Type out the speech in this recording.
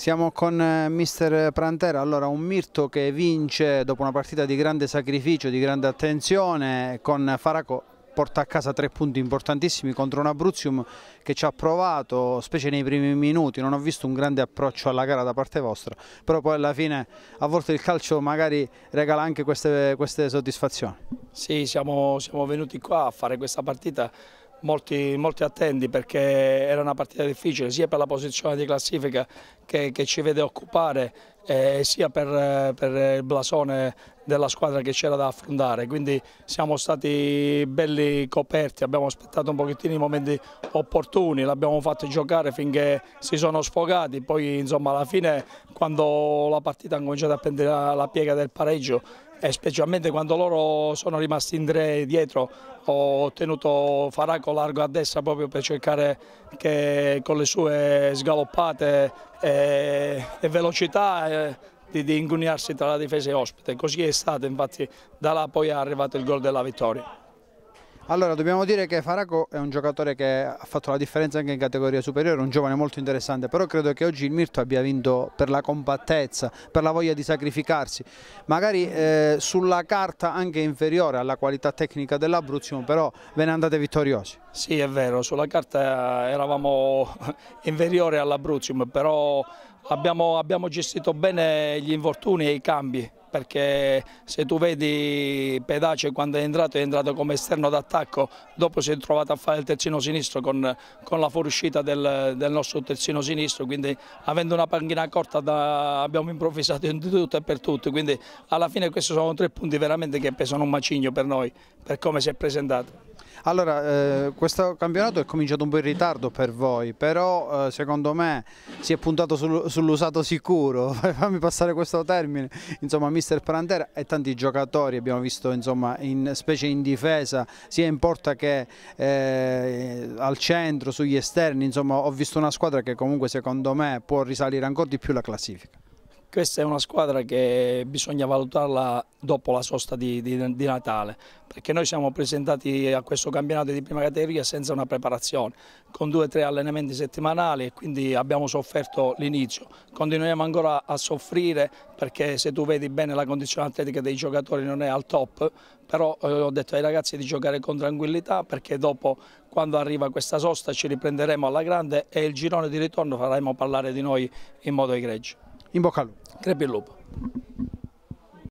Siamo con eh, mister Prantera, allora un Mirto che vince dopo una partita di grande sacrificio, di grande attenzione con Faraco porta a casa tre punti importantissimi contro un Abruzium che ci ha provato, specie nei primi minuti, non ho visto un grande approccio alla gara da parte vostra, però poi alla fine a volte il calcio magari regala anche queste, queste soddisfazioni. Sì, siamo, siamo venuti qua a fare questa partita molti, molti attendi perché era una partita difficile sia per la posizione di classifica che, che ci vede occupare eh, sia per, eh, per, il blasone della squadra che c'era da affrontare, quindi siamo stati belli coperti, abbiamo aspettato un pochettino i momenti opportuni, l'abbiamo fatto giocare finché si sono sfogati, poi insomma alla fine quando la partita ha cominciato a prendere la piega del pareggio e specialmente quando loro sono rimasti in tre dietro ho tenuto Faraco largo a destra proprio per cercare che con le sue sgaloppate e, eh, e velocità e, eh, di, di inguniarsi tra la difesa e ospite, così è stato infatti da là poi è arrivato il gol della vittoria. Allora, dobbiamo dire che Faraco è un giocatore che ha fatto la differenza anche in categoria superiore, un giovane molto interessante, però credo che oggi il Mirto abbia vinto per la compattezza, per la voglia di sacrificarsi, magari eh, sulla carta anche inferiore alla qualità tecnica dell'Abruzzo, però ve ne andate vittoriosi. Sì, è vero, sulla carta eravamo inferiori all'Abruzzo, però abbiamo, abbiamo gestito bene gli infortuni e i cambi perché se tu vedi Pedace quando è entrato è entrato come esterno d'attacco, dopo si è trovato a fare il terzino sinistro con, con la fuoriuscita del, del, nostro terzino sinistro, quindi avendo una panchina corta da, abbiamo improvvisato in tutto e per tutto, quindi alla fine questi sono tre punti veramente che pesano un macigno per noi, per come si è presentato. Allora, eh, questo campionato è cominciato un po' in ritardo per voi, però eh, secondo me si è puntato sul, sull'usato sicuro, fammi passare questo termine, insomma mister Prantera e tanti giocatori abbiamo visto insomma in, specie in difesa sia in porta che eh, al centro, sugli esterni, insomma ho visto una squadra che comunque secondo me può risalire ancora di più la classifica. Questa è una squadra che bisogna valutarla dopo la sosta di, di, di, Natale, perché noi siamo presentati a questo campionato di prima categoria senza una preparazione, con due o tre allenamenti settimanali e quindi abbiamo sofferto l'inizio. Continuiamo ancora a soffrire perché se tu vedi bene la condizione atletica dei giocatori non è al top, però eh, ho detto ai ragazzi di giocare con tranquillità perché dopo quando arriva questa sosta ci riprenderemo alla grande e il girone di ritorno faremo parlare di noi in modo egregio. em Bocalu. Crepeloba.